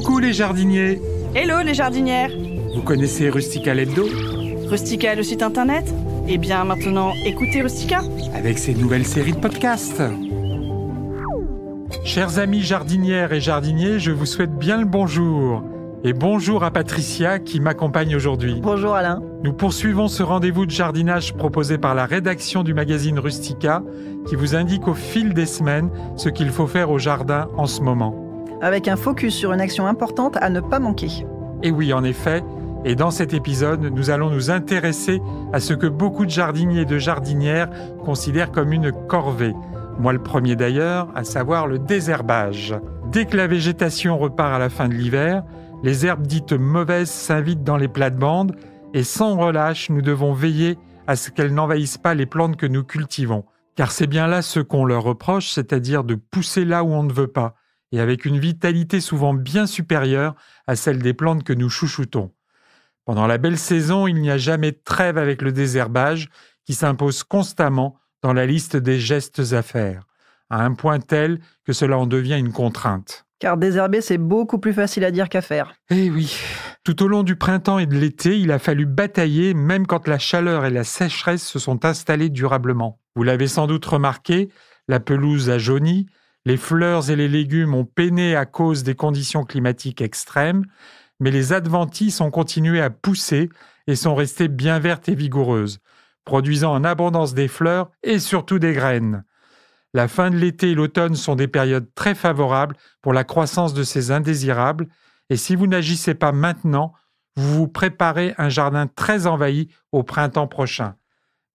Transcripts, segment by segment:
Coucou les jardiniers Hello les jardinières Vous connaissez Rustica Hebdo Rustica le site internet Eh bien maintenant, écoutez Rustica Avec ses nouvelles séries de podcasts Chers amis jardinières et jardiniers, je vous souhaite bien le bonjour et bonjour à Patricia qui m'accompagne aujourd'hui. Bonjour Alain. Nous poursuivons ce rendez-vous de jardinage proposé par la rédaction du magazine Rustica qui vous indique au fil des semaines ce qu'il faut faire au jardin en ce moment avec un focus sur une action importante à ne pas manquer. Et oui, en effet, et dans cet épisode, nous allons nous intéresser à ce que beaucoup de jardiniers et de jardinières considèrent comme une corvée. Moi le premier d'ailleurs, à savoir le désherbage. Dès que la végétation repart à la fin de l'hiver, les herbes dites mauvaises s'invitent dans les plates-bandes et sans relâche, nous devons veiller à ce qu'elles n'envahissent pas les plantes que nous cultivons. Car c'est bien là ce qu'on leur reproche, c'est-à-dire de pousser là où on ne veut pas et avec une vitalité souvent bien supérieure à celle des plantes que nous chouchoutons. Pendant la belle saison, il n'y a jamais de trêve avec le désherbage qui s'impose constamment dans la liste des gestes à faire, à un point tel que cela en devient une contrainte. Car désherber, c'est beaucoup plus facile à dire qu'à faire. Eh oui. Tout au long du printemps et de l'été, il a fallu batailler, même quand la chaleur et la sécheresse se sont installées durablement. Vous l'avez sans doute remarqué, la pelouse a jauni, les fleurs et les légumes ont peiné à cause des conditions climatiques extrêmes, mais les adventices ont continué à pousser et sont restées bien vertes et vigoureuses, produisant en abondance des fleurs et surtout des graines. La fin de l'été et l'automne sont des périodes très favorables pour la croissance de ces indésirables, et si vous n'agissez pas maintenant, vous vous préparez un jardin très envahi au printemps prochain.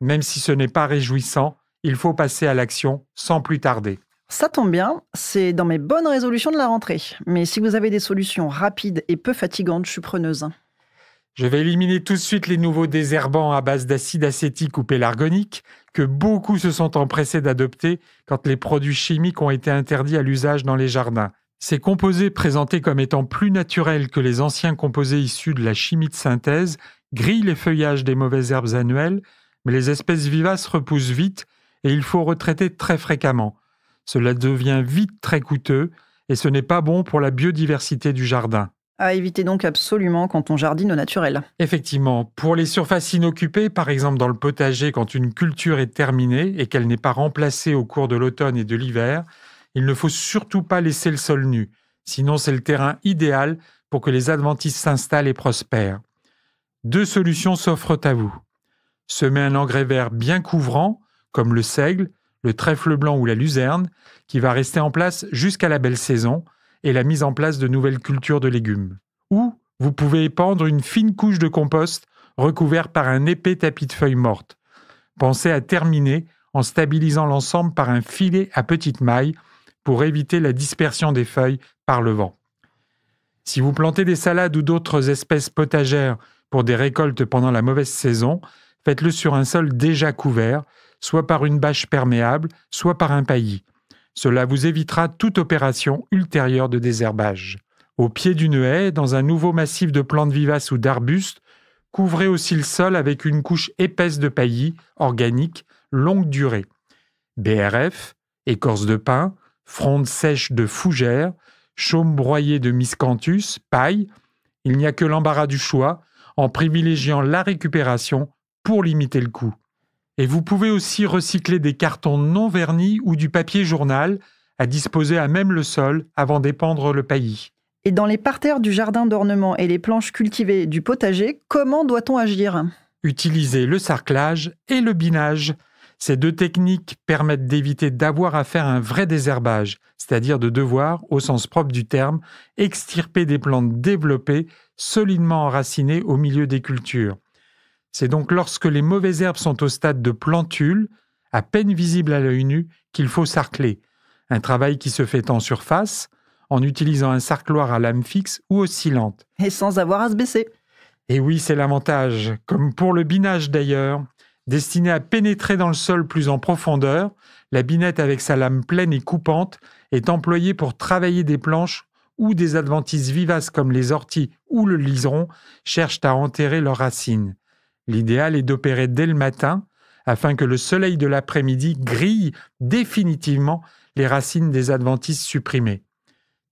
Même si ce n'est pas réjouissant, il faut passer à l'action sans plus tarder. Ça tombe bien, c'est dans mes bonnes résolutions de la rentrée. Mais si vous avez des solutions rapides et peu fatigantes, je suis preneuse. Je vais éliminer tout de suite les nouveaux désherbants à base d'acide acétique ou pélargonique que beaucoup se sont empressés d'adopter quand les produits chimiques ont été interdits à l'usage dans les jardins. Ces composés présentés comme étant plus naturels que les anciens composés issus de la chimie de synthèse grillent les feuillages des mauvaises herbes annuelles, mais les espèces vivaces repoussent vite et il faut retraiter très fréquemment. Cela devient vite très coûteux et ce n'est pas bon pour la biodiversité du jardin. À éviter donc absolument quand on jardine au naturel. Effectivement, pour les surfaces inoccupées, par exemple dans le potager, quand une culture est terminée et qu'elle n'est pas remplacée au cours de l'automne et de l'hiver, il ne faut surtout pas laisser le sol nu, sinon c'est le terrain idéal pour que les adventices s'installent et prospèrent. Deux solutions s'offrent à vous. Semer un engrais vert bien couvrant, comme le seigle, le trèfle blanc ou la luzerne, qui va rester en place jusqu'à la belle saison et la mise en place de nouvelles cultures de légumes. Ou vous pouvez épandre une fine couche de compost recouverte par un épais tapis de feuilles mortes. Pensez à terminer en stabilisant l'ensemble par un filet à petites mailles pour éviter la dispersion des feuilles par le vent. Si vous plantez des salades ou d'autres espèces potagères pour des récoltes pendant la mauvaise saison, faites-le sur un sol déjà couvert, soit par une bâche perméable, soit par un paillis. Cela vous évitera toute opération ultérieure de désherbage. Au pied d'une haie, dans un nouveau massif de plantes vivaces ou d'arbustes, couvrez aussi le sol avec une couche épaisse de paillis organique longue durée. BRF, écorce de pin, fronde sèche de fougère, chaume broyé de miscanthus, paille, il n'y a que l'embarras du choix en privilégiant la récupération pour limiter le coût. Et vous pouvez aussi recycler des cartons non vernis ou du papier journal à disposer à même le sol avant d'épandre le paillis. Et dans les parterres du jardin d'ornement et les planches cultivées du potager, comment doit-on agir Utiliser le sarclage et le binage. Ces deux techniques permettent d'éviter d'avoir à faire un vrai désherbage, c'est-à-dire de devoir, au sens propre du terme, extirper des plantes développées, solidement enracinées au milieu des cultures. C'est donc lorsque les mauvaises herbes sont au stade de plantules, à peine visibles à l'œil nu, qu'il faut sarcler. Un travail qui se fait en surface, en utilisant un sarcloir à lame fixe ou oscillante. Et sans avoir à se baisser. Et oui, c'est l'avantage. Comme pour le binage d'ailleurs, destiné à pénétrer dans le sol plus en profondeur, la binette avec sa lame pleine et coupante est employée pour travailler des planches où des adventices vivaces comme les orties ou le liseron cherchent à enterrer leurs racines. L'idéal est d'opérer dès le matin afin que le soleil de l'après-midi grille définitivement les racines des adventices supprimées.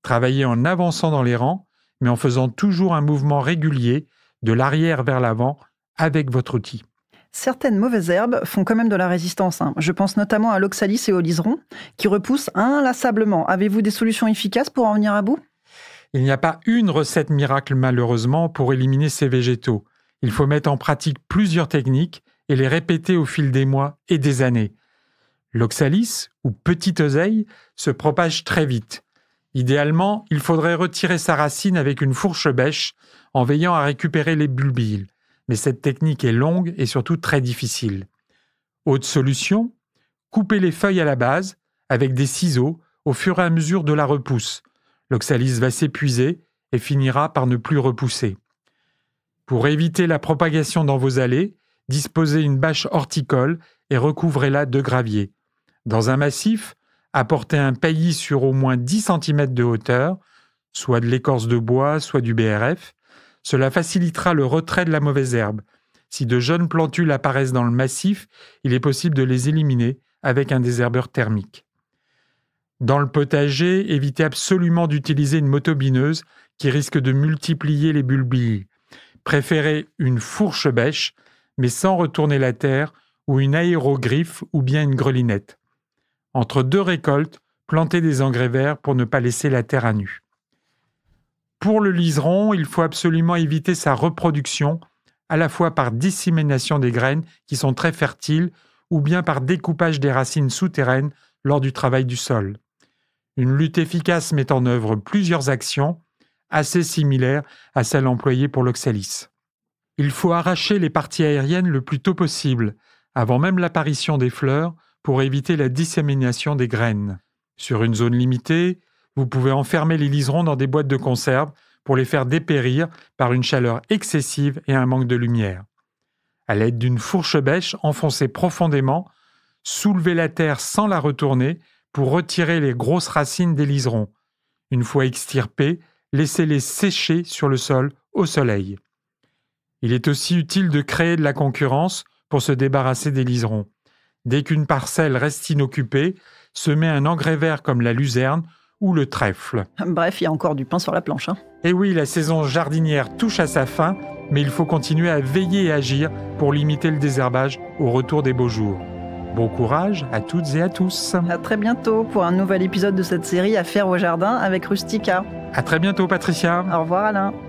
Travaillez en avançant dans les rangs, mais en faisant toujours un mouvement régulier de l'arrière vers l'avant avec votre outil. Certaines mauvaises herbes font quand même de la résistance. Hein. Je pense notamment à l'oxalis et au liseron, qui repoussent inlassablement. Avez-vous des solutions efficaces pour en venir à bout Il n'y a pas une recette miracle, malheureusement, pour éliminer ces végétaux. Il faut mettre en pratique plusieurs techniques et les répéter au fil des mois et des années. L'oxalis, ou petite oseille, se propage très vite. Idéalement, il faudrait retirer sa racine avec une fourche bêche en veillant à récupérer les bulbilles, mais cette technique est longue et surtout très difficile. Autre solution, couper les feuilles à la base avec des ciseaux au fur et à mesure de la repousse. L'oxalis va s'épuiser et finira par ne plus repousser. Pour éviter la propagation dans vos allées, disposez une bâche horticole et recouvrez-la de gravier. Dans un massif, apportez un paillis sur au moins 10 cm de hauteur, soit de l'écorce de bois, soit du BRF. Cela facilitera le retrait de la mauvaise herbe. Si de jeunes plantules apparaissent dans le massif, il est possible de les éliminer avec un désherbeur thermique. Dans le potager, évitez absolument d'utiliser une motobineuse qui risque de multiplier les bulbilles. Préférez une fourche bêche, mais sans retourner la terre, ou une aérogriffe ou bien une grelinette. Entre deux récoltes, plantez des engrais verts pour ne pas laisser la terre à nu. Pour le liseron, il faut absolument éviter sa reproduction, à la fois par dissémination des graines qui sont très fertiles ou bien par découpage des racines souterraines lors du travail du sol. Une lutte efficace met en œuvre plusieurs actions, assez similaire à celle employée pour l'Oxalis. Il faut arracher les parties aériennes le plus tôt possible, avant même l'apparition des fleurs, pour éviter la dissémination des graines. Sur une zone limitée, vous pouvez enfermer les liserons dans des boîtes de conserve pour les faire dépérir par une chaleur excessive et un manque de lumière. À l'aide d'une fourche-bêche enfoncée profondément, soulevez la terre sans la retourner pour retirer les grosses racines des liserons. Une fois extirpées, laissez-les sécher sur le sol au soleil. Il est aussi utile de créer de la concurrence pour se débarrasser des liserons. Dès qu'une parcelle reste inoccupée, semez un engrais vert comme la luzerne ou le trèfle. Bref, il y a encore du pain sur la planche. Hein. Et oui, la saison jardinière touche à sa fin, mais il faut continuer à veiller et agir pour limiter le désherbage au retour des beaux jours. Bon courage à toutes et à tous. À très bientôt pour un nouvel épisode de cette série Affaires au jardin avec Rustica. À très bientôt, Patricia. Au revoir, Alain.